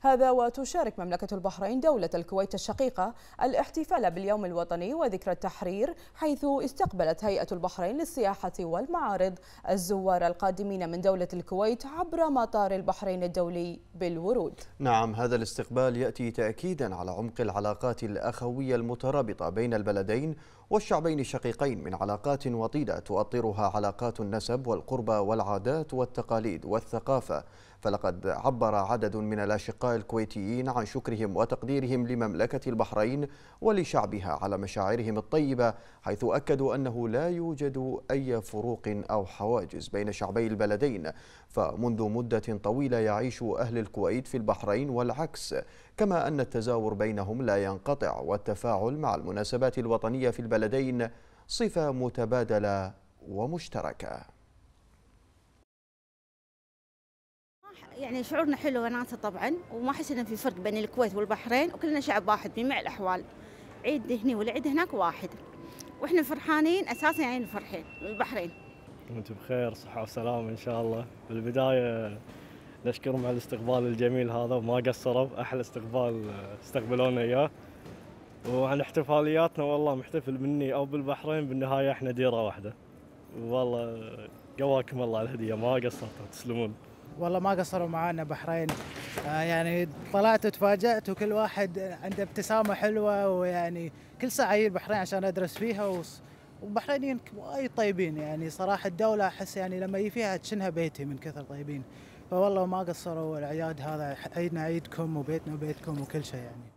هذا وتشارك مملكة البحرين دولة الكويت الشقيقة الاحتفال باليوم الوطني وذكرى التحرير حيث استقبلت هيئة البحرين للسياحة والمعارض الزوار القادمين من دولة الكويت عبر مطار البحرين الدولي بالورود نعم هذا الاستقبال يأتي تأكيدا على عمق العلاقات الأخوية المترابطة بين البلدين والشعبين الشقيقين من علاقات وطيدة تؤطرها علاقات النسب والقربة والعادات والتقاليد والثقافة فلقد عبر عدد من الأشقاء الكويتيين عن شكرهم وتقديرهم لمملكة البحرين ولشعبها على مشاعرهم الطيبة حيث أكدوا أنه لا يوجد أي فروق أو حواجز بين شعبي البلدين فمنذ مدة طويلة يعيش أهل الكويت في البحرين والعكس كما أن التزاور بينهم لا ينقطع والتفاعل مع المناسبات الوطنية في البلدين صفة متبادلة ومشتركة يعني شعورنا حلو وناسه طبعا وما احس انه في فرق بين الكويت والبحرين وكلنا شعب واحد بجميع الاحوال عيد هنا والعيد هناك واحد واحنا فرحانين اساسا يعني من البحرين وانتم بخير صحه وسلامه ان شاء الله بالبدايه نشكرهم على الاستقبال الجميل هذا وما قصروا احلى استقبال استقبلونا اياه وعن احتفالياتنا والله محتفل مني او بالبحرين بالنهايه احنا ديره واحده والله قواكم الله على الهديه ما قصرتوا تسلمون والله ما قصروا معانا بحرين آه، يعني طلعت وتفاجأت وكل واحد عنده ابتسامة حلوة ويعني كل ساعة أجي البحرين عشان أدرس فيها والبحرينيين وايد طيبين يعني صراحة الدولة أحس يعني لما يجي فيها تشنها بيتي من كثر طيبين فوالله ما قصروا العياد هذا عيدنا عيدكم وبيتنا وبيتكم وكل شيء يعني